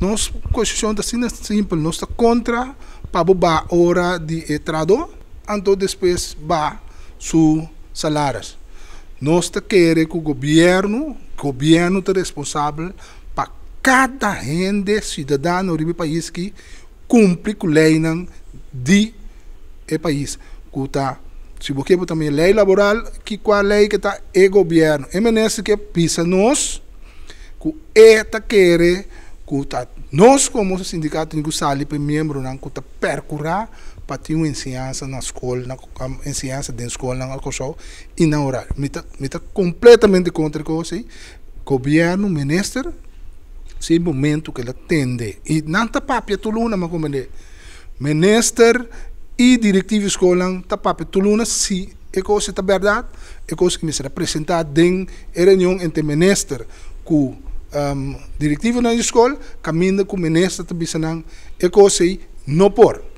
Nós, construção está assim, simples, nós estamos contra para ba hora de entrada, então depois ba su salários. Nós queremos querer que o governo, o governo está responsável para cada gente, cidadão do país que cumpre com a lei do e país. Que se você também lei laboral que qual lei que está e governo é MNS que pisa nós que é tá querer kuta nós como sindicato niku sali pe membro nan kuta para ter uma ensinança na escola, na ensinança da escola, na coisa e na horário. Mita, completamente contra o assim, governo, ministro, se momento que ele atende. E não está papi a tuluna, mas como ele, ministro e diretivo escola, tá papia tuluna, se é coisa tá verdade, é coisa que me será apresentada em reunião entre ministro com um, directivo na escola, caminha com o ministro de Bissanang, e que aí, não por.